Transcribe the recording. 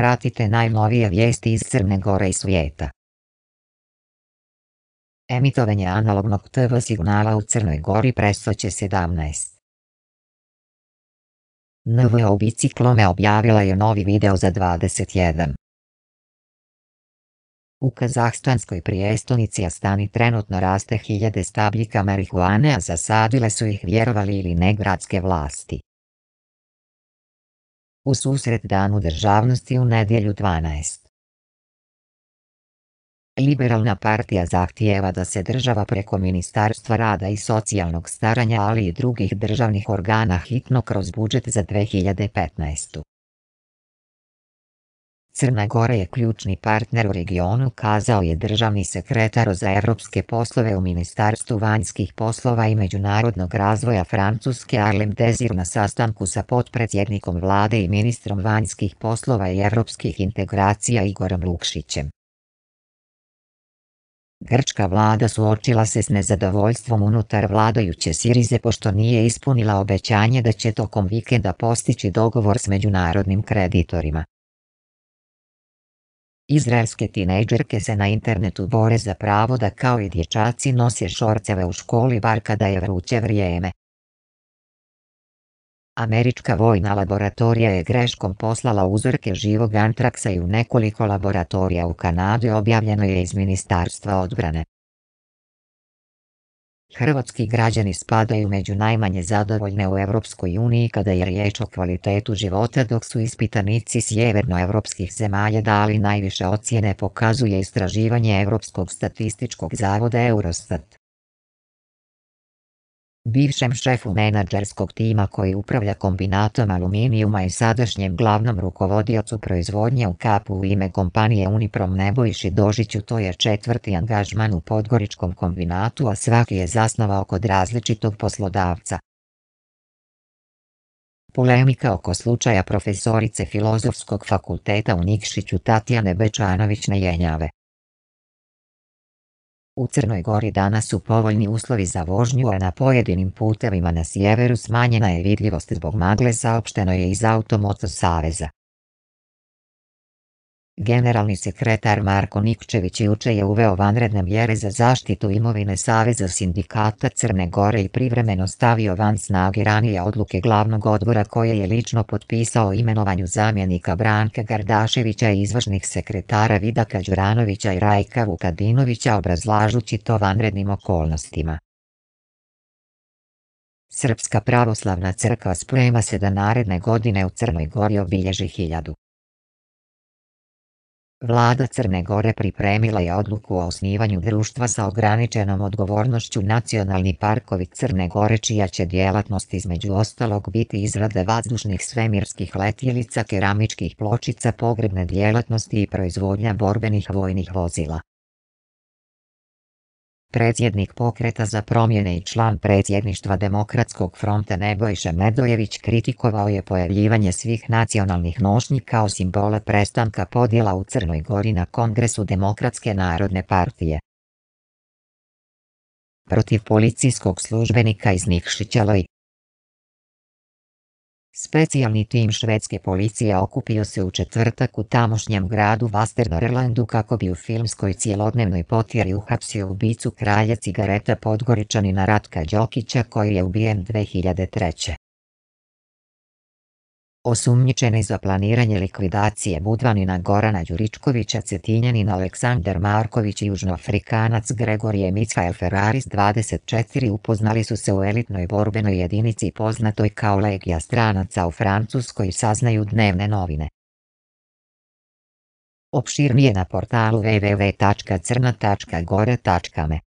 Pratite najnovije vijesti iz Crne Gore i svijeta. Emitovanje analognog TV signala u Crnoj Gori prestoće 17. NVO Biciklome objavila je novi video za 21. U kazahstanskoj prijestolnici Astani trenutno raste hiljade stabljika marihuane, a zasadile su ih vjerovali ili ne gradske vlasti u susret danu državnosti u nedjelju 12. Liberalna partija zahtijeva da se država preko Ministarstva rada i socijalnog staranja ali i drugih državnih organa hitno kroz budžet za 2015. Crna Gora je ključni partner u regionu, kazao je državni sekretar za europske poslove u Ministarstvu vanjskih poslova i međunarodnog razvoja Francuske Arlem Dezir na sastanku sa potpredsjednikom vlade i ministrom vanjskih poslova i europskih integracija Igorom Lukšićem. Grčka vlada suočila se s nezadovoljstvom unutar vladajuće Sirize pošto nije ispunila obećanje da će tokom vikenda postići dogovor s međunarodnim kreditorima. Izraelske tinejdžerke se na internetu bore za pravo da kao i dječaci nose šorceve u školi bar kada je vruće vrijeme. Američka vojna laboratorija je greškom poslala uzorke živog antraksa i u nekoliko laboratorija u Kanadi objavljeno je iz Ministarstva odbrane. Hrvatski građani spadaju među najmanje zadovoljne u Europskoj uniji kada je riječ o kvalitetu života dok su ispitanici sjevernoevropskih zemalja dali najviše ocjene pokazuje istraživanje Europskog statističkog zavoda Eurostat bivšem šefu menadžerskog tima koji upravlja kombinatom aluminijuma i sadašnjem glavnom rukovodiocu proizvodnje u kapu u ime kompanije Uniprom Nebojši Dožiću to je četvrti angažman u Podgoričkom kombinatu a svaki je zasnovao kod različitog poslodavca. Polemika oko slučaja profesorice Filozofskog fakulteta u Nikšiću Tatjane Bečanović na Jenjave. U Crnoj Gori danas su povoljni uslovi za vožnju a na pojedinim putevima na sjeveru smanjena je vidljivost zbog magle saopšteno je iz Automoto saveza. Generalni sekretar Marko Nikčević juče je uveo vanredne mjere za zaštitu imovine Saveza sindikata Crne Gore i privremeno stavio van snage ranije odluke glavnog odbora koje je lično potpisao imenovanju zamjenika Branka Gardaševića i izvršnih sekretara Vidaka Đuranovića i Rajka Vukadinovića obrazlažući to vanrednim okolnostima. Srpska pravoslavna crkva sprema se da naredne godine u Crnoj Gori obilježi hiljadu. Vlada Crne Gore pripremila je odluku o osnivanju društva sa ograničenom odgovornošću Nacionalni parkovi Crne Gore čija će djelatnost između ostalog biti izrade vazdušnih svemirskih letjelica, keramičkih pločica, pogrebne djelatnosti i proizvodnja borbenih vojnih vozila. Predsjednik pokreta za promjene i član predsjedništva Demokratskog fronta Nebojša Medojević kritikovao je pojavljivanje svih nacionalnih nošnji kao simbola prestanka podjela u Crnoj Gori na Kongresu Demokratske narodne partije. Protiv policijskog službenika iz Nikšića Specijalni tim švedske policije okupio se u četvrtak u tamošnjem gradu Vasternorlandu kako bi u filmskoj cjelodnevnoj potjeri uhapsio ubicu kralja cigareta Podgoričanina Ratka Đokića koji je ubijen 2003. Osumnjičeni za planiranje likvidacije Budvanina Gorana Đuričkovića Cetinjanin Aleksandar Marković i Južnoafrikanac Gregorije Micael Ferraris 24 upoznali su se u elitnoj borbenoj jedinici poznatoj kao Legija stranaca u Francuskoj saznaju dnevne novine. Opširnije na portalu www.crna.gore.me